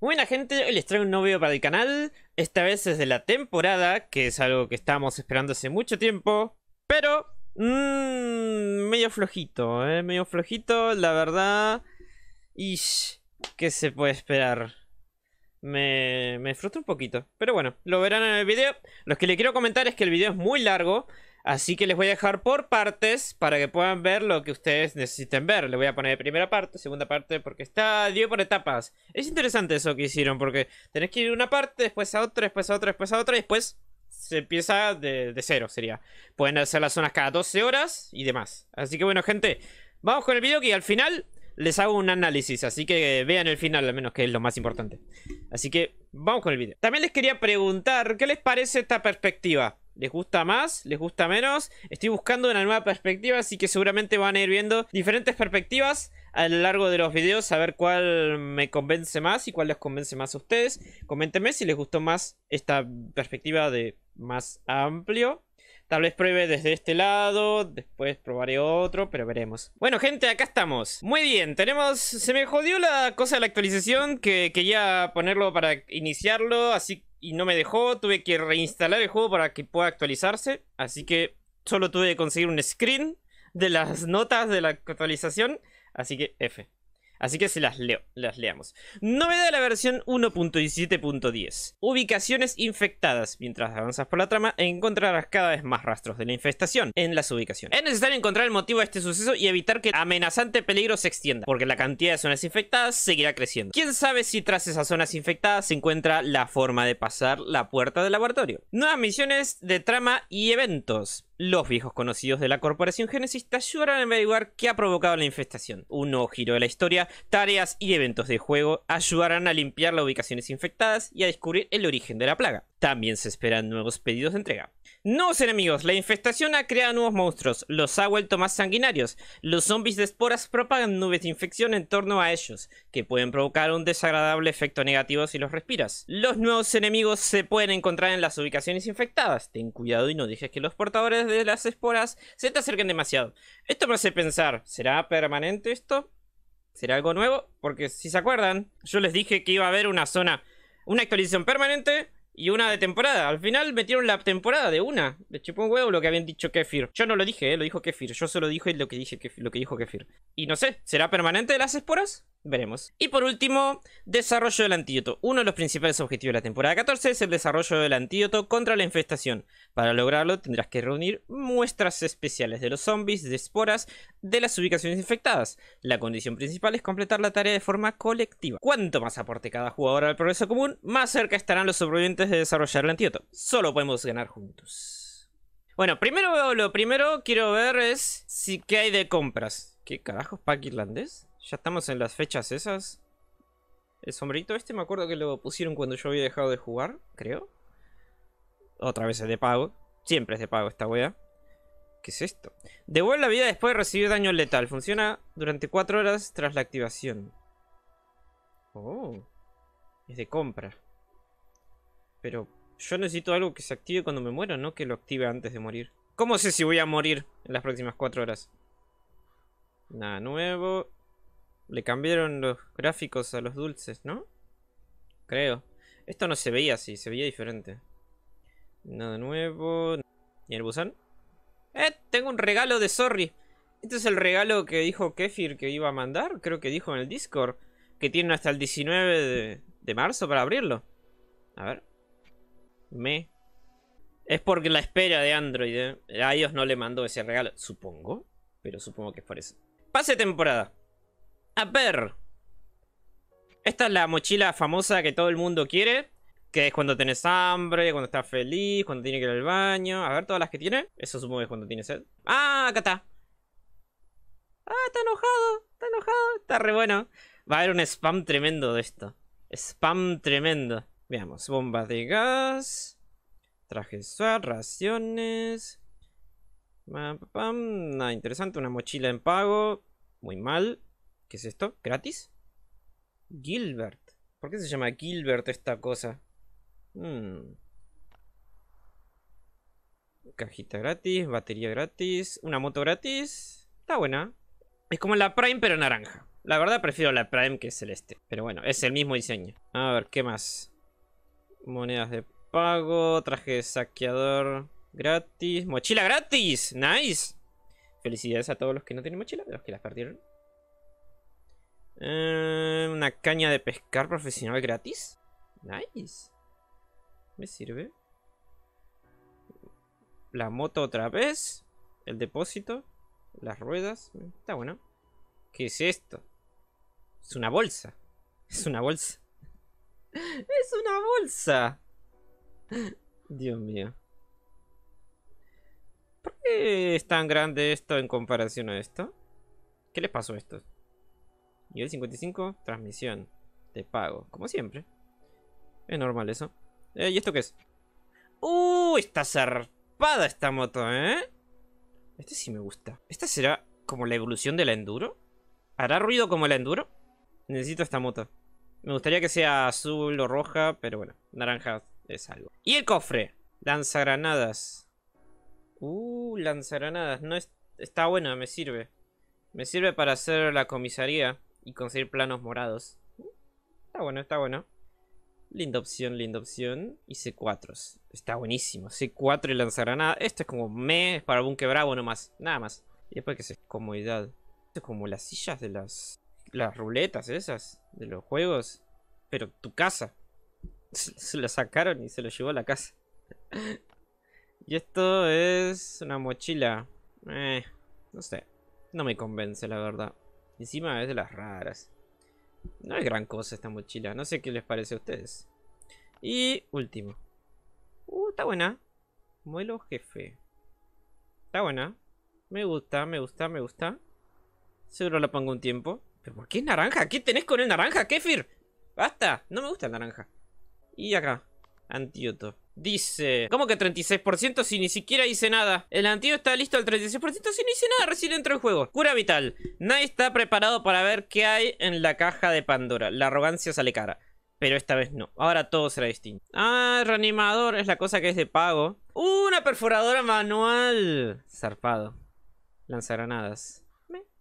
Buena gente, hoy les traigo un nuevo video para el canal, esta vez es de la temporada, que es algo que estábamos esperando hace mucho tiempo, pero mmm, medio flojito, ¿eh? medio flojito, la verdad, y ¿qué se puede esperar? Me, me frustra un poquito, pero bueno, lo verán en el video, lo que le quiero comentar es que el video es muy largo, Así que les voy a dejar por partes para que puedan ver lo que ustedes necesiten ver. Le voy a poner primera parte, segunda parte, porque está dio por etapas. Es interesante eso que hicieron, porque tenés que ir una parte, después a otra, después a otra, después a otra, y después se empieza de, cero, sería. Pueden hacer las zonas cada 12 horas y demás. Así que bueno, gente, vamos con el video que al final les hago un análisis, así que vean el final al menos, que es lo más importante. Así que vamos con el video. También les quería preguntar, ¿qué les parece esta perspectiva? ¿Les gusta más? ¿Les gusta menos? Estoy buscando una nueva perspectiva, así que seguramente van a ir viendo diferentes perspectivas a lo largo de los videos a ver cuál me convence más y cuál les convence más a ustedes. Coméntenme si les gustó más esta perspectiva de más amplio. Tal vez pruebe desde este lado, después probaré otro, pero veremos. Bueno, gente, acá estamos. Muy bien, tenemos... Se me jodió la cosa de la actualización que quería ponerlo para iniciarlo, así que y no me dejó. Tuve que reinstalar el juego para que pueda actualizarse. Así que solo tuve que conseguir un screen de las notas de la actualización. Así que F. Así que se las leo, las leamos. Novedad de la versión 1.17.10. Ubicaciones infectadas. Mientras avanzas por la trama, encontrarás cada vez más rastros de la infestación en las ubicaciones. Es necesario encontrar el motivo de este suceso y evitar que amenazante peligro se extienda, porque la cantidad de zonas infectadas seguirá creciendo. ¿Quién sabe si tras esas zonas infectadas se encuentra la forma de pasar la puerta del laboratorio? Nuevas misiones de trama y eventos. Los viejos conocidos de la Corporación Génesis te ayudarán a averiguar qué ha provocado la infestación. Un nuevo giro de la historia tareas y eventos de juego ayudarán a limpiar las ubicaciones infectadas y a descubrir el origen de la plaga. También se esperan nuevos pedidos de entrega. Nuevos enemigos. La infestación ha creado nuevos monstruos. Los ha vuelto más sanguinarios. Los zombies de esporas propagan nubes de infección en torno a ellos, que pueden provocar un desagradable efecto negativo si los respiras. Los nuevos enemigos se pueden encontrar en las ubicaciones infectadas. Ten cuidado y no dejes que los portadores de las esporas se te acerquen demasiado. Esto me hace pensar, ¿será permanente esto? será algo nuevo, porque si se acuerdan, yo les dije que iba a haber una zona, una actualización permanente y una de temporada. Al final metieron la temporada de una. de chupó huevo lo que habían dicho Kefir. Yo no lo dije, eh, lo dijo Kefir. Yo solo dije lo que, dije lo que dijo Kefir. Y no sé, ¿será permanente las esporas? veremos. Y por último, desarrollo del antídoto. Uno de los principales objetivos de la temporada 14 es el desarrollo del antídoto contra la infestación. Para lograrlo tendrás que reunir muestras especiales de los zombies, de esporas, de las ubicaciones infectadas. La condición principal es completar la tarea de forma colectiva. Cuanto más aporte cada jugador al progreso común, más cerca estarán los sobrevivientes de desarrollar el antídoto. Solo podemos ganar juntos. Bueno, primero lo primero quiero ver es si hay de compras. ¿Qué carajos? ¿Pack irlandés? Ya estamos en las fechas esas. El sombrerito este me acuerdo que lo pusieron cuando yo había dejado de jugar, creo. Otra vez es de pago. Siempre es de pago esta wea. ¿Qué es esto? Devuelve la vida después de recibir daño letal. Funciona durante 4 horas tras la activación. Oh. Es de compra. Pero yo necesito algo que se active cuando me muera, no que lo active antes de morir. ¿Cómo sé si voy a morir en las próximas 4 horas? Nada nuevo. Le cambiaron los gráficos a los dulces, ¿no? Creo. Esto no se veía así, se veía diferente. Nada nuevo. ¿Y el Busan? ¡Eh! Tengo un regalo de Sorry. Este es el regalo que dijo Kefir que iba a mandar. Creo que dijo en el Discord. Que tienen hasta el 19 de, marzo para abrirlo. A ver. Me. Es porque la espera de Android. ¿eh? A ellos no le mandó ese regalo. Supongo. Pero supongo que es por eso. Pase temporada. A ver. Esta es la mochila famosa que todo el mundo quiere. Que es cuando tenés hambre, cuando estás feliz, cuando tiene que ir al baño. A ver, todas las que tiene. Eso supongo que es cuando tiene sed. ¡Ah! Acá está. ¡Ah! Está enojado. Está enojado. Está re bueno. Va a haber un spam tremendo de esto. Spam tremendo. Veamos. Bombas de gas. Trajes suave. Raciones. Nada interesante. Una mochila en pago. Muy mal. ¿Qué es esto? ¿Gratis? Gilbert. ¿Por qué se llama Gilbert esta cosa? Hmm. Cajita gratis, batería gratis, una moto gratis. Está buena. Es como la Prime pero naranja. La verdad prefiero la Prime que celeste. Pero bueno, es el mismo diseño. A ver, ¿qué más? Monedas de pago, traje de saqueador gratis, mochila gratis. Nice. Felicidades a todos los que no tienen mochila, los que las perdieron. Eh, una caña de pescar profesional gratis. Nice. Me sirve. La moto otra vez. El depósito. Las ruedas. Está bueno. ¿Qué es esto? Es una bolsa. Es una bolsa. es una bolsa. Dios mío. ¿Por qué es tan grande esto en comparación a esto? ¿Qué les pasó a estos? Nivel 55, transmisión. de pago, como siempre. Es normal eso. Eh, ¿Y esto qué es? ¡Uh! Está zarpada esta moto, ¿eh? Este sí me gusta. ¿Esta será como la evolución de la Enduro? ¿Hará ruido como la Enduro? Necesito esta moto. Me gustaría que sea azul o roja, pero bueno, naranja es algo. ¿Y el cofre? Lanzagranadas. Uh, lanzagranadas. No Está buena, me sirve. Me sirve para hacer la comisaría y conseguir planos morados. Está bueno, está bueno. Linda opción, linda opción. Y C4. Está buenísimo. C4 y lanzagranada. Esto es como me, es para un Bravo nomás. Nada más. Y después que se comodidad. Esto es como las sillas de las. Las ruletas esas. De los juegos. Pero tu casa. Se lo sacaron y se lo llevó a la casa. y esto es una mochila. Eh, no sé. No me convence, la verdad. Encima es de las raras. No hay gran cosa esta mochila. No sé qué les parece a ustedes. Y último. Uh, está buena. Muelo jefe. Está buena. Me gusta, me gusta, me gusta. Seguro la pongo un tiempo. ¿Pero por qué es naranja? ¿Qué tenés con el naranja, Kefir? ¡Basta! No me gusta el naranja. Y acá. Antioto. Dice, ¿cómo que 36% si ni siquiera hice nada? El antiguo está listo al 36% si no hice nada, recién entró en juego. Cura vital. Nadie está preparado para ver qué hay en la caja de Pandora. La arrogancia sale cara. Pero esta vez no. Ahora todo será distinto. Ah, reanimador es la cosa que es de pago. ¡Una perforadora manual! Zarpado. Lanzagranadas.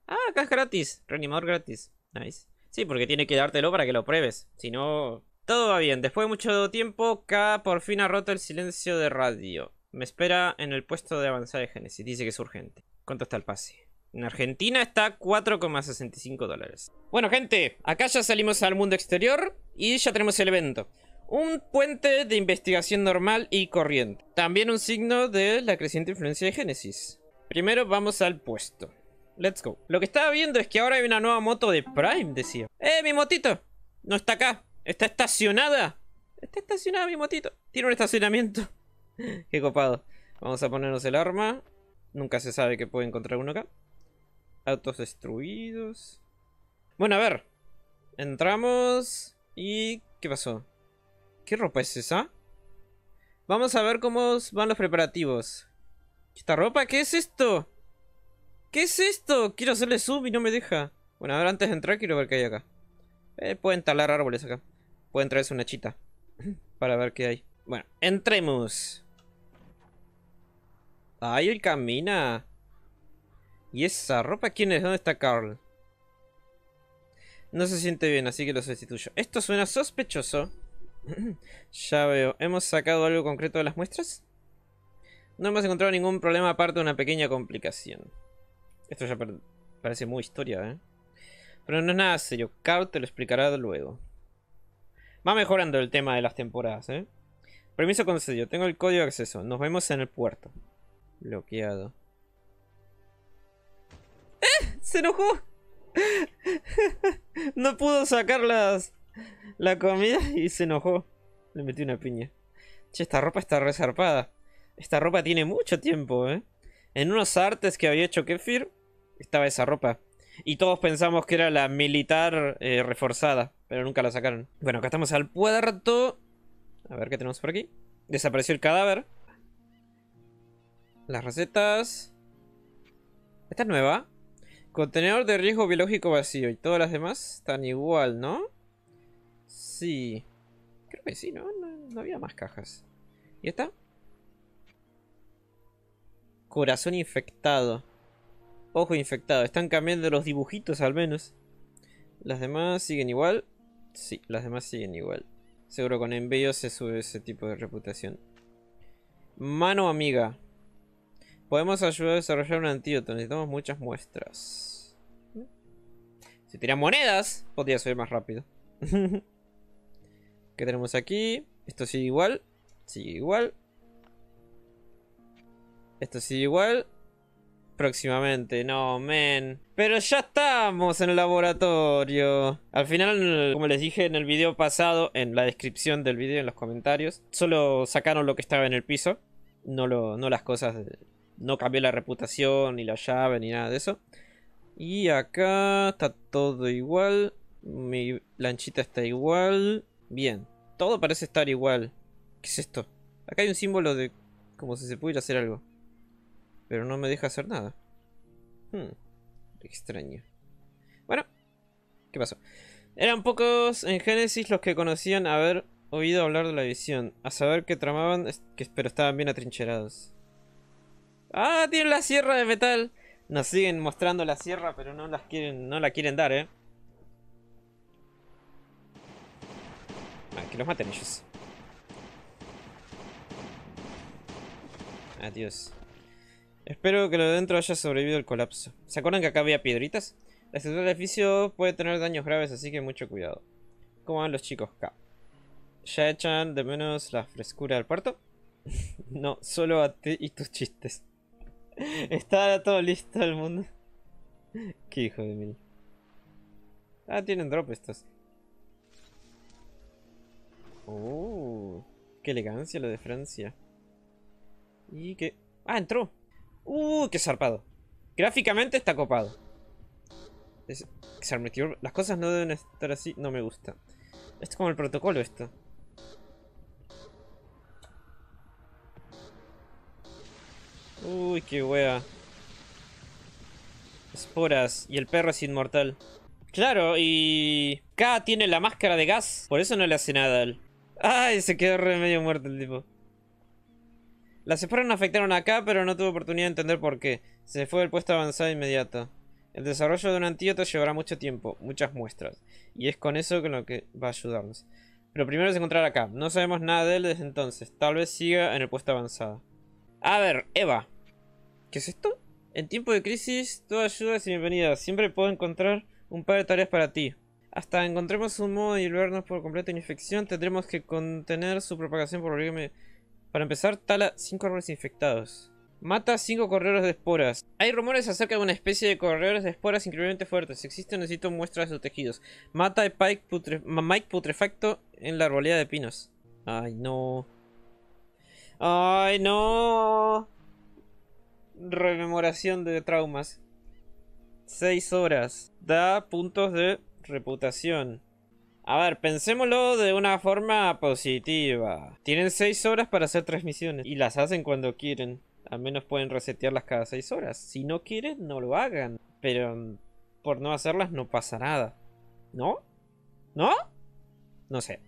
Ah, acá es gratis. Reanimador gratis. Nice. Sí, porque tiene que dártelo para que lo pruebes. Si no, todo va bien. Después de mucho tiempo, K por fin ha roto el silencio de radio. Me espera en el puesto de avanzada de Genesis. Dice que es urgente. ¿Cuánto está el pase? En Argentina está 4,65 dólares. Bueno, gente, acá ya salimos al mundo exterior y ya tenemos el evento. Un puente de investigación normal y corriente. También un signo de la creciente influencia de Genesis. Primero vamos al puesto. Let's go. Lo que estaba viendo es que ahora hay una nueva moto de Prime, decía. ¡Eh, mi motito! No está acá. ¡Está estacionada! Está estacionada mi motito. Tiene un estacionamiento. Qué copado. Vamos a ponernos el arma. Nunca se sabe que puede encontrar uno acá. Autos destruidos. Bueno, a ver. Entramos. ¿Y qué pasó? ¿Qué ropa es esa? Vamos a ver cómo van los preparativos. ¿Esta ropa? ¿Qué es esto? ¿Qué es esto? Quiero hacerle zoom y no me deja. Bueno, ver, antes de entrar quiero ver qué hay acá. Eh, pueden talar árboles acá. Pueden traerse una chita. Para ver qué hay. Bueno, entremos. Ay, él camina. ¿Y esa ropa quién es? ¿Dónde está Carl? No se siente bien, así que lo sustituyo. Esto suena sospechoso. ya veo. ¿Hemos sacado algo concreto de las muestras? No hemos encontrado ningún problema aparte de una pequeña complicación. Esto ya parece muy historia, ¿eh? Pero no es nada serio. Carl te lo explicará luego. Va mejorando el tema de las temporadas, ¿eh? Permiso concedido. Tengo el código de acceso. Nos vemos en el puerto. Bloqueado. ¡Eh! ¡Se enojó! no pudo sacar las, la comida y se enojó. Le metí una piña. Che, esta ropa está resarpada. Esta ropa tiene mucho tiempo, ¿eh? En unos artes que había hecho Kefir, estaba esa ropa. Y todos pensamos que era la militar eh, reforzada. Pero nunca la sacaron. Bueno, acá estamos al puerto. A ver qué tenemos por aquí. Desapareció el cadáver. Las recetas. Esta es nueva. Contenedor de riesgo biológico vacío. Y todas las demás están igual, ¿no? Sí. Creo que sí, ¿no? No, no había más cajas. ¿Y esta? Corazón infectado. Ojo infectado. Están cambiando los dibujitos al menos. Las demás siguen igual. Sí, las demás siguen igual. Seguro con envío se sube ese tipo de reputación. Mano amiga. Podemos ayudar a desarrollar un antídoto. Necesitamos muchas muestras. Si tiran monedas, podría subir más rápido. ¿Qué tenemos aquí? Esto sigue igual. Sigue igual. Esto sigue igual próximamente, no, men. Pero ya estamos en el laboratorio. Al final, como les dije en el video pasado, en la descripción del video, en los comentarios, solo sacaron lo que estaba en el piso. No, no las cosas, no cambió la reputación, ni la llave, ni nada de eso. Y acá está todo igual. Mi lanchita está igual. Bien. Todo parece estar igual. ¿Qué es esto? Acá hay un símbolo de... Como si se pudiera hacer algo. Pero no me deja hacer nada. Hmm, extraño. Bueno, ¿qué pasó? Eran pocos en Génesis los que conocían haber oído hablar de la visión. A saber que tramaban, que, pero estaban bien atrincherados. ¡Ah! Tienen la sierra de metal. Nos siguen mostrando la sierra, pero no las quieren, no la quieren dar, ¿eh? Ah, que los maten ellos. Adiós. Espero que lo de dentro haya sobrevivido al colapso. ¿Se acuerdan que acá había piedritas? La estructura del edificio puede tener daños graves, así que mucho cuidado. ¿Cómo van los chicos acá? ¿Ya echan de menos la frescura del puerto? no, solo a ti y tus chistes. Está todo listo el mundo. Qué hijo de mil. Ah, tienen drop estos. Oh, qué elegancia lo de Francia. Y qué? Ah, entró. Uy, uh, qué zarpado. Gráficamente está copado. las cosas no deben estar así, no me gusta. Esto es como el protocolo esto. Uy, qué wea. Esporas. Y el perro es inmortal. Claro, y... K tiene la máscara de gas. Por eso no le hace nada al... Ay, se quedó re medio muerto el tipo. Las esporas no afectaron acá, pero no tuve oportunidad de entender por qué. Se fue del puesto avanzado inmediato. El desarrollo de un antídoto llevará mucho tiempo, muchas muestras. Y es con eso con lo que va a ayudarnos. Pero primero es encontrar acá. No sabemos nada de él desde entonces. Tal vez siga en el puesto avanzado. A ver, Eva. ¿Qué es esto? En tiempo de crisis, toda ayuda es bienvenida. Siempre puedo encontrar un par de tareas para ti. Hasta encontremos un modo de liberarnos por completo de infección, tendremos que contener su propagación por me... Para empezar, tala 5 árboles infectados. Mata 5 corredores de esporas. Hay rumores acerca de una especie de corredores de esporas increíblemente fuertes. Si existe, necesito muestras de sus tejidos. Mata a Pike Mike putrefacto en la arboleda de pinos. Ay, no. Ay, no. Rememoración de traumas. 6 horas. Da puntos de reputación. A ver, pensémoslo de una forma positiva. Tienen 6 horas para hacer tres misiones y las hacen cuando quieren. Al menos pueden resetearlas cada 6 horas. Si no quieren, no lo hagan. Pero mm, por no hacerlas no pasa nada. ¿No? ¿No? No sé.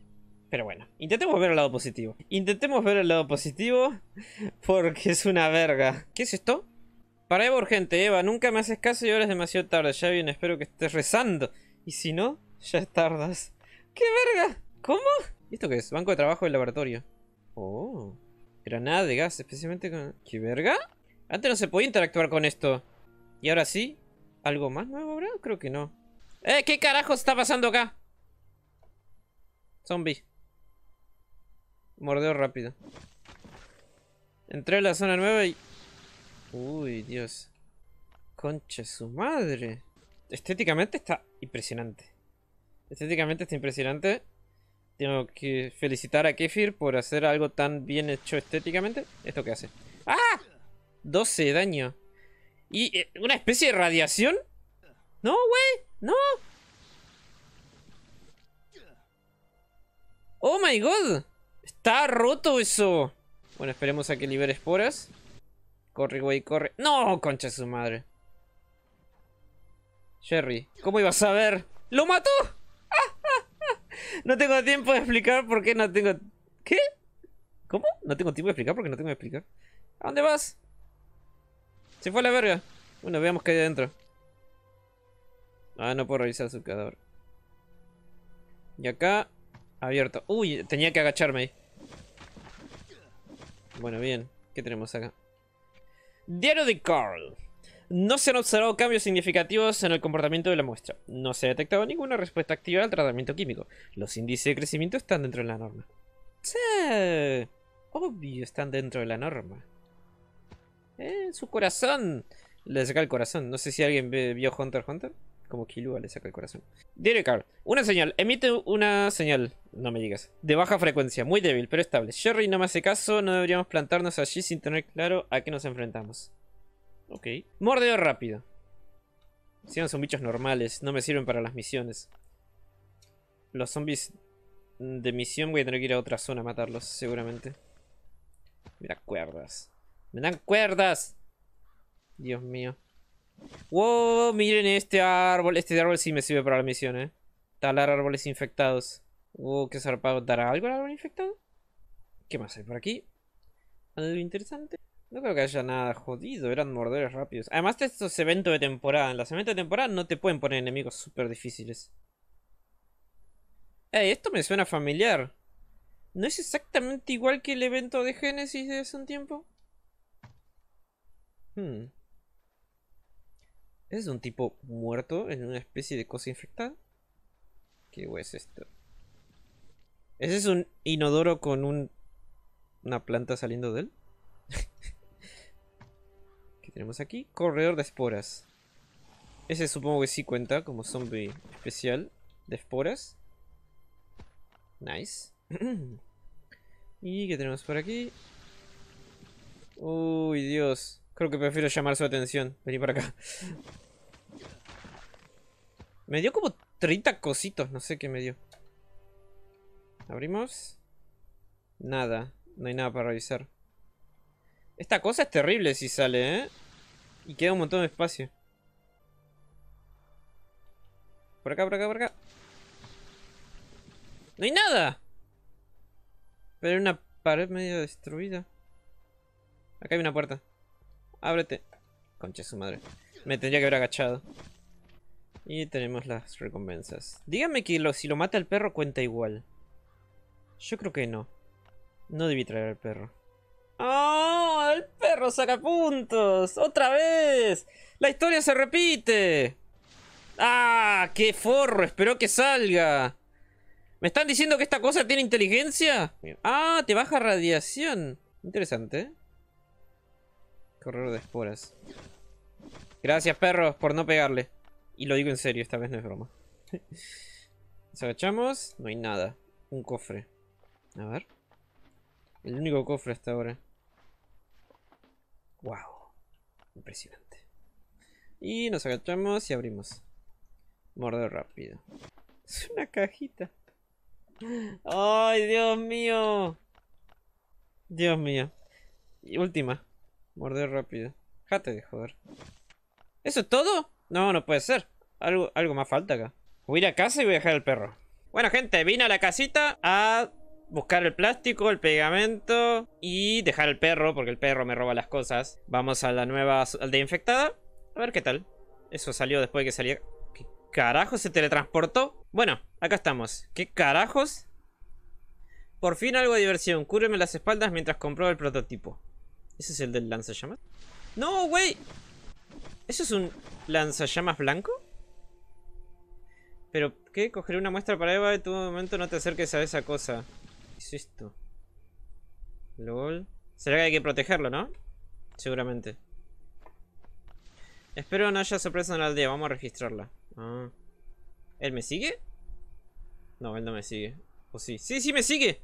Pero bueno, intentemos ver el lado positivo. Intentemos ver el lado positivo porque es una verga. ¿Qué es esto? Para Eva urgente, Eva, nunca me haces caso y ahora es demasiado tarde. Ya bien, espero que estés rezando. Y si no, ya tardas. ¡Qué verga! ¿Cómo? ¿Y esto qué es? Banco de trabajo del laboratorio. Oh. Granada de gas, especialmente con... ¿Qué verga? Antes no se podía interactuar con esto. ¿Y ahora sí? ¿Algo más nuevo bro? Creo que no. ¡Eh! ¿Qué carajo está pasando acá? Zombie. Mordeo rápido. Entré a la zona nueva y... Uy, Dios. Concha su madre. Estéticamente está impresionante. Estéticamente está impresionante. Tengo que felicitar a Kefir por hacer algo tan bien hecho estéticamente. ¿Esto qué hace? ¡Ah! 12 daño. ¿Y eh, una especie de radiación? No, güey. No. ¡Oh, my God! Está roto eso. Bueno, esperemos a que libere esporas. Corre, güey, corre. ¡No, concha su madre! Sherry, ¿cómo ibas a ver? ¡Lo mató! No tengo tiempo de explicar por qué no tengo... ¿Qué? ¿Cómo? No tengo tiempo de explicar porque no tengo que explicar. ¿A dónde vas? Se fue a la verga. Bueno, veamos qué hay adentro. Ah, no puedo revisar su cadáver. Y acá, abierto. Uy, tenía que agacharme ahí. Bueno, bien. ¿Qué tenemos acá? Diario de Carl. No se han observado cambios significativos en el comportamiento de la muestra. No se ha detectado ninguna respuesta activa al tratamiento químico. Los índices de crecimiento están dentro de la norma. Sí, obvio, están dentro de la norma. Eh, su corazón. Le saca el corazón. No sé si alguien vio Hunter Hunter. Como Kilua le saca el corazón. Derek, Una señal. Emite una señal. No me digas. De baja frecuencia. Muy débil, pero estable. Sherry no me hace caso. No deberíamos plantarnos allí sin tener claro a qué nos enfrentamos. Ok. Mordeo rápido. Si no son bichos normales, no me sirven para las misiones. Los zombies de misión voy a tener que ir a otra zona a matarlos, seguramente. Mira, cuerdas. ¡Me dan cuerdas! Dios mío. ¡Wow! Miren este árbol. Este árbol sí me sirve para la misión, ¿eh? Talar árboles infectados. ¡Wow! ¡Qué zarpado! ¿Dará algo al árbol infectado? ¿Qué más hay por aquí? ¿Algo interesante? No creo que haya nada jodido, eran mordedores rápidos. Además de estos eventos de temporada, en los eventos de temporada no te pueden poner enemigos súper difíciles. esto me suena familiar. ¿No es exactamente igual que el evento de Génesis de hace un tiempo? Hmm. ¿Es un tipo muerto en una especie de cosa infectada? ¿Qué es esto? Ese es un inodoro con una planta saliendo de él. Tenemos aquí corredor de esporas. Ese supongo que sí cuenta como zombie especial de esporas. Nice. ¿Y qué tenemos por aquí? Uy, Dios. Creo que prefiero llamar su atención. Vení por acá. Me dio como 30 cositos. No sé qué me dio. Abrimos. Nada. No hay nada para revisar. Esta cosa es terrible si sale, ¿eh? Y queda un montón de espacio. Por acá, por acá, por acá. ¡No hay nada! Pero hay una pared medio destruida. Acá hay una puerta. Ábrete. Concha su madre. Me tendría que haber agachado. Y tenemos las recompensas. Dígame que si lo mata el perro cuenta igual. Yo creo que no. No debí traer al perro. ¡Ah! ¡Oh, ¡El perro saca puntos! ¡Otra vez! ¡La historia se repite! ¡Ah! ¡Qué forro! Espero que salga. ¿Me están diciendo que esta cosa tiene inteligencia? ¡Ah! Te baja radiación. Interesante, ¿eh? Correr de esporas. Gracias, perros, por no pegarle. Y lo digo en serio, esta vez no es broma. Nos agachamos. No hay nada. Un cofre. A ver. El único cofre hasta ahora. Wow. Impresionante. Y nos agachamos y abrimos. Morder rápido. Es una cajita. ¡Ay, Dios mío! Dios mío. Y última. Morder rápido. Jate de joder. ¿Eso es todo? No, no puede ser. Algo, algo más falta acá. Voy a ir a casa y voy a dejar al perro. Bueno, gente, vine a la casita a buscar el plástico, el pegamento y dejar el perro, porque el perro me roba las cosas. Vamos a la nueva aldea infectada, a ver qué tal. Eso salió después de que salía... ¿Qué carajo se teletransportó? Bueno, acá estamos. ¿Qué carajos? Por fin algo de diversión. Cúreme las espaldas mientras compro el prototipo. ¿Ese es el del lanzallamas? ¡No, güey! ¿Eso es un lanzallamas blanco? Pero, ¿qué? Cogeré una muestra para Eva De tu momento no te acerques a esa cosa. ¿Qué es esto? LOL. Será que hay que protegerlo, ¿no? Seguramente. Espero no haya sorpresa en la aldea. Vamos a registrarla. Ah. ¿Él me sigue? No, él no me sigue. ¿O sí? ¡Sí, sí me sigue!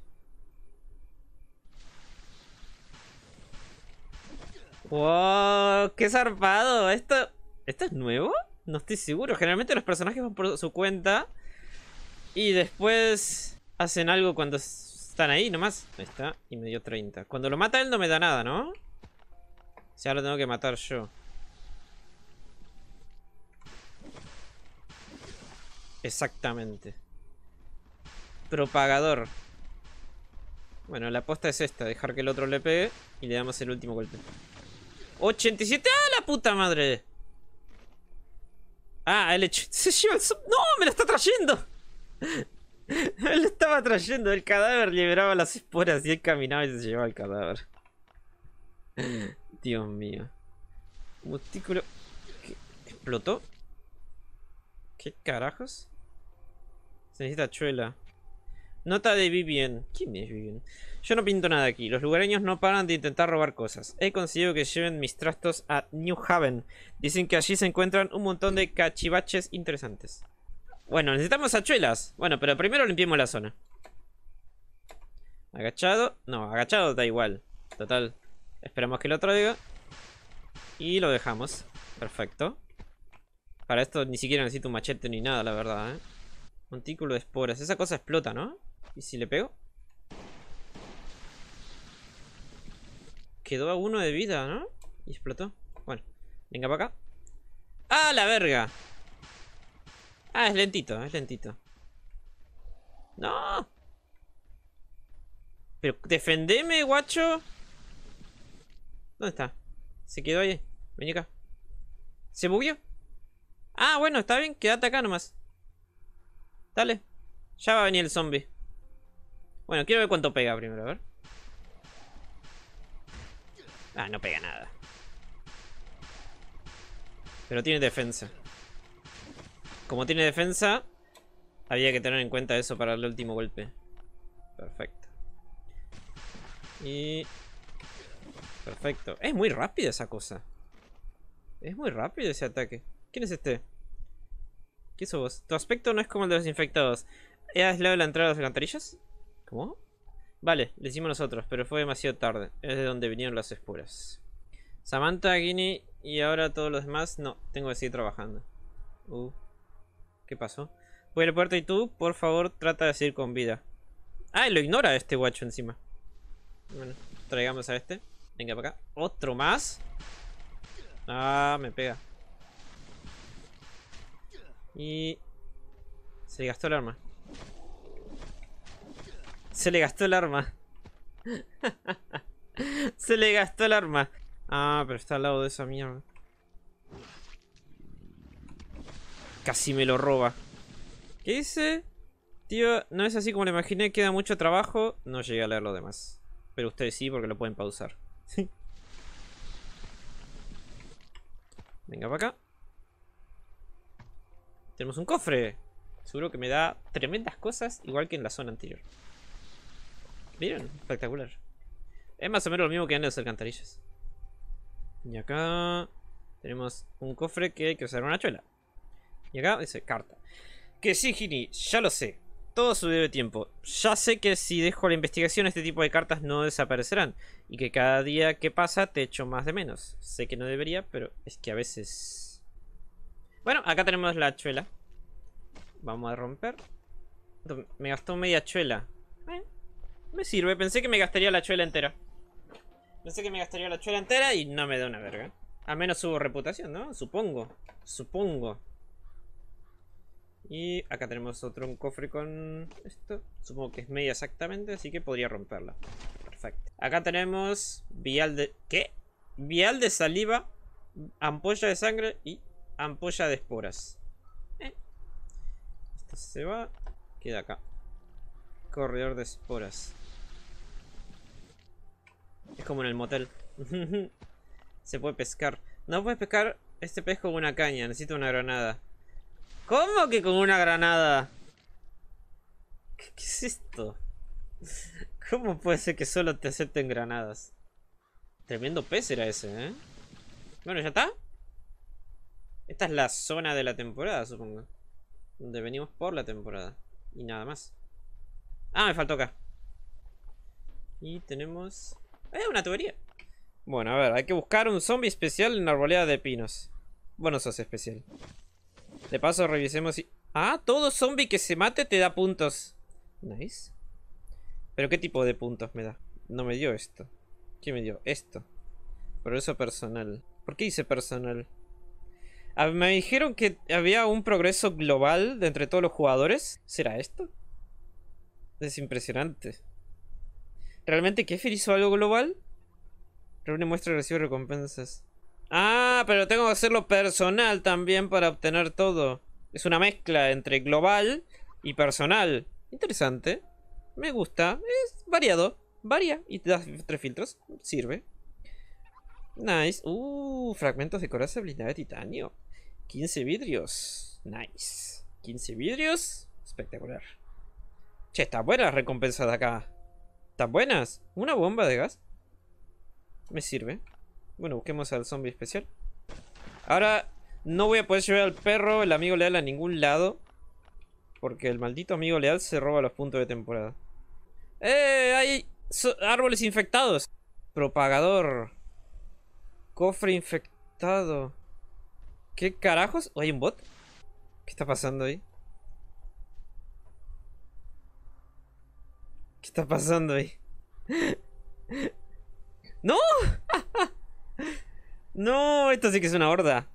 ¡Wow! ¡Qué zarpado! ¿Esto, ¿Esto es nuevo? No estoy seguro. Generalmente los personajes van por su cuenta. Y después hacen algo cuando están ahí nomás. Ahí está. Y me dio 30. Cuando lo mata él no me da nada, ¿no? O sea, lo tengo que matar yo. Exactamente. Propagador. Bueno, la apuesta es esta. Dejar que el otro le pegue y le damos el último golpe. ¡87! ¡Ah, la puta madre! Ah, el hecho. Se lleva el... ¡No! ¡Me lo está trayendo! Él estaba trayendo el cadáver, liberaba las esporas y él caminaba y se llevaba el cadáver. Dios mío. Mutículo. ¿Explotó? ¿Qué carajos? Se necesita chuela. Nota de Vivien. ¿Quién es Vivien? Yo no pinto nada aquí. Los lugareños no paran de intentar robar cosas. He conseguido que lleven mis trastos a New Haven. Dicen que allí se encuentran un montón de cachivaches interesantes. Bueno, necesitamos hachuelas. Bueno, pero primero limpiemos la zona. Agachado. No, agachado da igual. Total. Esperamos que lo traiga. Y lo dejamos. Perfecto. Para esto ni siquiera necesito un machete ni nada, la verdad, ¿eh? Montículo de esporas. Esa cosa explota, ¿no? ¿Y si le pego? Quedó a uno de vida, ¿no? Y explotó. Bueno, venga para acá. ¡Ah, la verga! Ah, es lentito, es lentito. ¡No! Pero defendeme, guacho. ¿Dónde está? Se quedó ahí. Vení acá. ¿Se movió? Ah, bueno, está bien. Quédate acá nomás. Dale. Ya va a venir el zombie. Bueno, quiero ver cuánto pega primero, a ver. Ah, no pega nada. Pero tiene defensa. Como tiene defensa, había que tener en cuenta eso para el último golpe. Perfecto. Y... Perfecto. Es muy rápida esa cosa. Es muy rápido ese ataque. ¿Quién es este? ¿Qué sos vos? Tu aspecto no es como el de los infectados. ¿He aislado la entrada de las alcantarillas? ¿Cómo? Vale, le hicimos nosotros, pero fue demasiado tarde. Es de donde vinieron las espuras Samantha, Guinea y ahora todos los demás. No, tengo que seguir trabajando. Uh. ¿Qué pasó? Voy a la y tú, por favor, trata de seguir con vida. Ah, lo ignora este guacho encima. Bueno, traigamos a este. Venga para acá. Otro más. Ah, me pega. Y... Se le gastó el arma. Se le gastó el arma. Se le gastó el arma. Ah, pero está al lado de esa mierda. Casi me lo roba. ¿Qué dice? Tío, no es así como lo imaginé, queda mucho trabajo. No llegué a leer lo demás. Pero ustedes sí, porque lo pueden pausar. Venga para acá. Tenemos un cofre. Seguro que me da tremendas cosas, igual que en la zona anterior. ¿Vieron? Espectacular. Es más o menos lo mismo que en las alcantarillas. Y acá tenemos un cofre que hay que usar una chuela. Y acá dice carta. Que sí, Gini, ya lo sé. Todo su debe tiempo. Ya sé que si dejo la investigación este tipo de cartas no desaparecerán. Y que cada día que pasa te echo más de menos. Sé que no debería, pero es que a veces... Bueno, acá tenemos la chuela. Vamos a romper. Me gastó media chuela. Eh, me sirve, pensé que me gastaría la chuela entera. Pensé que me gastaría la chuela entera y no me da una verga. Al menos subo reputación, ¿no? Supongo. Supongo. Y acá tenemos otro un cofre con esto. Supongo que es media exactamente, así que podría romperla. Perfecto. Acá tenemos vial de... ¿Qué? Vial de saliva, ampolla de sangre y ampolla de esporas. Eh. Esto se va. Queda acá. Corredor de esporas. Es como en el motel. se puede pescar. No puedes pescar este pez con una caña. Necesito una granada. ¿Cómo que con una granada? ¿Qué, es esto? ¿Cómo puede ser que solo te acepten granadas? Tremendo pez era ese, ¿eh? Bueno, ¿ya está? Esta es la zona de la temporada, supongo. Donde venimos por la temporada. Y nada más. Ah, me faltó acá. Y tenemos... ¡Eh, una tubería! Bueno, a ver, hay que buscar un zombie especial en la arboleda de pinos. Bueno, sos especial. De paso, revisemos y... Ah, todo zombie que se mate te da puntos. Nice. Pero ¿qué tipo de puntos me da? No me dio esto. ¿Qué me dio? Esto. Progreso personal. ¿Por qué hice personal? me dijeron que había un progreso global de entre todos los jugadores. ¿Será esto? Es impresionante. ¿Realmente Kefir hizo algo global? Reúne muestra y recibe recompensas. Ah, pero tengo que hacerlo personal también para obtener todo. Es una mezcla entre global y personal. Interesante. Me gusta. Es variado. Varia. Y te das tres filtros. Sirve. Nice. Uh, fragmentos de corazón, blindada de titanio. 15 vidrios. Nice. 15 vidrios. Espectacular. Che, buena la recompensa de acá. ¿Están buenas? ¿Una bomba de gas? Me sirve. Bueno, busquemos al zombie especial. Ahora no voy a poder llevar al perro, el amigo leal, a ningún lado. Porque el maldito amigo leal se roba los puntos de temporada. ¡Eh! Hay árboles infectados. Propagador. Cofre infectado. ¿Qué carajos? ¿Hay un bot? ¿Qué está pasando ahí? ¿Qué está pasando ahí? ¡No! No, esto sí que es una horda.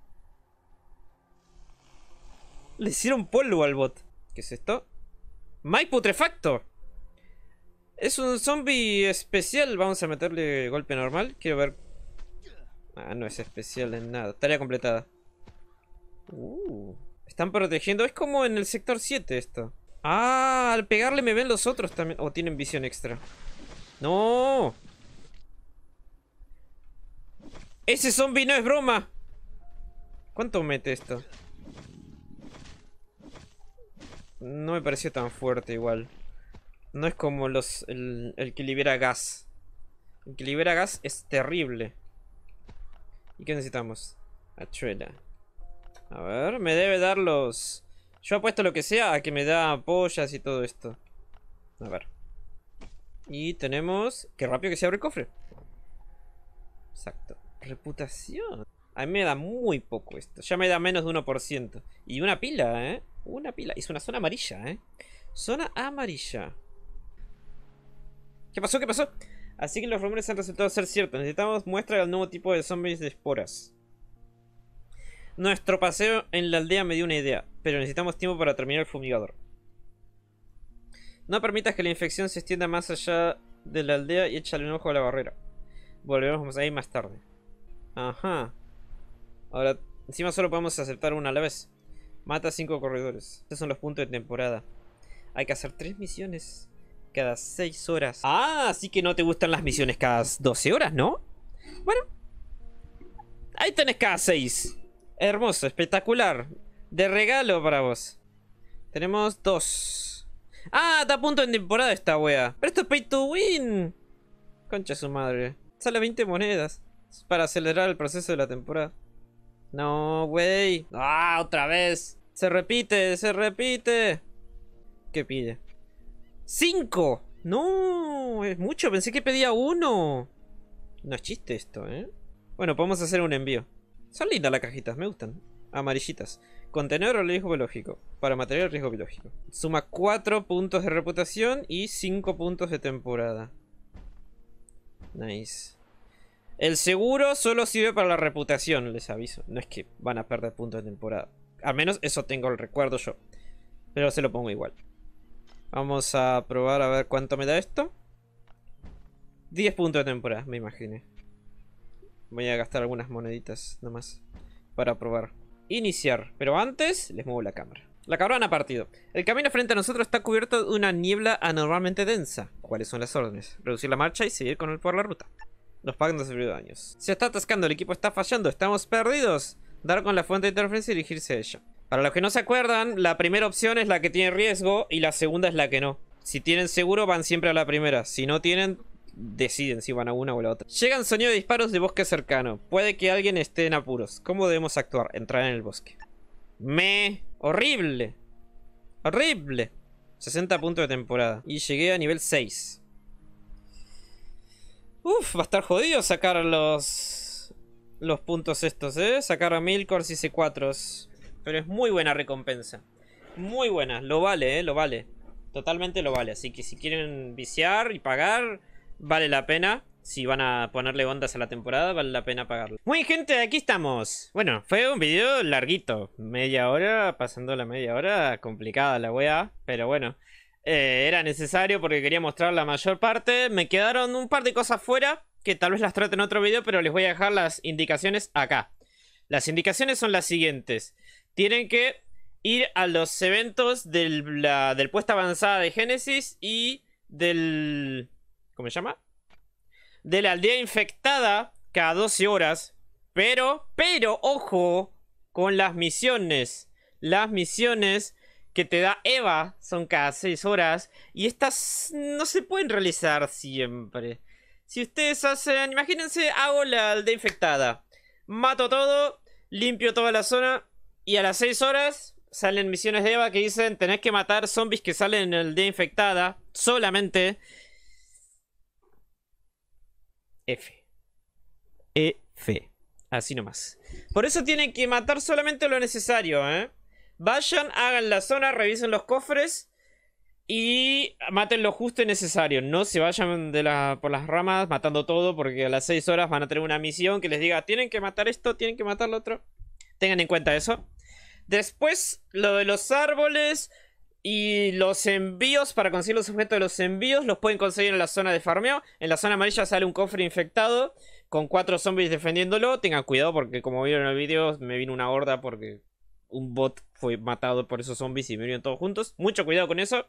Le hicieron polvo al bot. ¿Qué es esto? ¡My putrefacto! Es un zombie especial. Vamos a meterle golpe normal. Quiero ver... Ah, no es especial en nada. Tarea completada. Uh, están protegiendo. Es como en el sector 7 esto. Ah, al pegarle me ven los otros también. O oh, tienen visión extra. ¡No! Ese zombie no es broma. ¿Cuánto mete esto? No me pareció tan fuerte igual. No es como los el, que libera gas. El que libera gas es terrible. ¿Y qué necesitamos? Achuela. A ver, me debe dar los... Yo apuesto lo que sea a que me da pollas y todo esto. A ver. Y tenemos... Qué rápido que se abre el cofre. Exacto. Reputación. A mí me da muy poco esto. Ya me da menos de 1%. Y una pila, ¿eh? Una pila. Es una zona amarilla, ¿eh? Zona amarilla. ¿Qué pasó? ¿Qué pasó? Así que los rumores han resultado ser ciertos. Necesitamos muestra del nuevo tipo de zombies de esporas. Nuestro paseo en la aldea me dio una idea, pero necesitamos tiempo para terminar el fumigador. No permitas que la infección se extienda más allá de la aldea y échale un ojo a la barrera. Volveremos ahí más tarde. Ajá. Ahora, encima solo podemos aceptar una a la vez. Mata cinco corredores. Estos son los puntos de temporada. Hay que hacer tres misiones cada seis horas. Ah, así que no te gustan las misiones cada 12 horas, ¿no? Bueno. Ahí tenés cada seis. Hermoso, espectacular. De regalo para vos. Tenemos dos. Ah, está a punto en temporada esta wea. Pero esto es pay to win. Concha su madre. Sale 20 monedas para acelerar el proceso de la temporada. No, güey. Ah, otra vez. Se repite, se repite. ¿Qué pide? ¡Cinco! No, es mucho. Pensé que pedía uno. No es chiste esto, ¿eh? Bueno, podemos hacer un envío. Son lindas las cajitas, me gustan. Amarillitas. Contenedor o riesgo biológico. Para material riesgo biológico. Suma cuatro puntos de reputación y 5 puntos de temporada. Nice. El seguro solo sirve para la reputación, les aviso. No es que van a perder puntos de temporada. Al menos eso tengo el recuerdo yo. Pero se lo pongo igual. Vamos a probar a ver cuánto me da esto. 10 puntos de temporada, me imaginé. Voy a gastar algunas moneditas nomás para probar. Iniciar. Pero antes les muevo la cámara. La cabrona ha partido. El camino frente a nosotros está cubierto de una niebla anormalmente densa. ¿Cuáles son las órdenes? Reducir la marcha y seguir con él por la ruta. Los packs no mil daños. Se está atascando, el equipo está fallando, estamos perdidos. Dar con la fuente de interferencia y dirigirse a ella. Para los que no se acuerdan, la primera opción es la que tiene riesgo y la segunda es la que no. Si tienen seguro, van siempre a la primera. Si no tienen, deciden si van a una o a la otra. Llegan sonido de disparos de bosque cercano. Puede que alguien esté en apuros. ¿Cómo debemos actuar? Entrar en el bosque. Me... Horrible. Horrible. 60 puntos de temporada. Y llegué a nivel 6. Uf, va a estar jodido sacar los, los puntos estos, ¿eh? Sacar a Milcors y C4s. Pero es muy buena recompensa. Muy buena, lo vale, ¿eh? Lo vale. Totalmente lo vale. Así que si quieren viciar y pagar, vale la pena. Si van a ponerle ondas a la temporada, vale la pena pagarlo. Muy gente, aquí estamos. Bueno, fue un video larguito. Media hora, pasando la media hora. Complicada la weá, pero bueno. Eh, era necesario porque quería mostrar la mayor parte. Me quedaron un par de cosas fuera que tal vez las trate en otro video, pero les voy a dejar las indicaciones acá. Las indicaciones son las siguientes. Tienen que ir a los eventos del, la, del puesta avanzada de Génesis y del... ¿Cómo se llama? De la aldea infectada cada 12 horas. Pero, pero, ojo con las misiones. Las misiones que te da Eva son cada 6 horas y estas no se pueden realizar siempre. Si ustedes hacen, imagínense, hago la aldea infectada, mato todo, limpio toda la zona y a las 6 horas salen misiones de Eva que dicen tenés que matar zombies que salen en el de infectada solamente. F. E, F. Así nomás. Por eso tienen que matar solamente lo necesario, ¿eh? Vayan, hagan la zona, revisen los cofres y maten lo justo y necesario. No se vayan de la, por las ramas matando todo porque a las 6 horas van a tener una misión que les diga tienen que matar esto, tienen que matar lo otro. Tengan en cuenta eso. Después, lo de los árboles y los envíos, para conseguir los objetos de los envíos, los pueden conseguir en la zona de farmeo. En la zona amarilla sale un cofre infectado con cuatro zombies defendiéndolo. Tengan cuidado porque como vieron en el vídeo me vino una horda porque un bot fue matado por esos zombies y murieron todos juntos. Mucho cuidado con eso.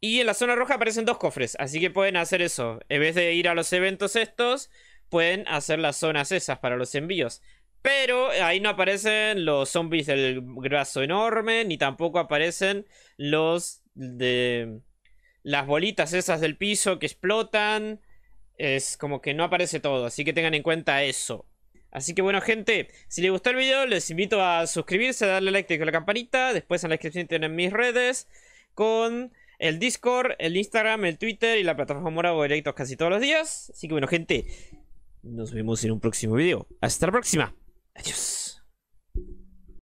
Y en la zona roja aparecen dos cofres, así que pueden hacer eso. En vez de ir a los eventos estos, pueden hacer las zonas esas para los envíos. Pero ahí no aparecen los zombies del graso enorme, ni tampoco aparecen los de las bolitas esas del piso que explotan. Es como que no aparece todo, así que tengan en cuenta eso. Así que bueno gente, si les gustó el video les invito a suscribirse, a darle like, a la campanita. Después en la descripción tienen mis redes con el Discord, el Instagram, el Twitter y la plataforma Morado directos casi todos los días. Así que bueno gente, nos vemos en un próximo video. Hasta la próxima. Adiós.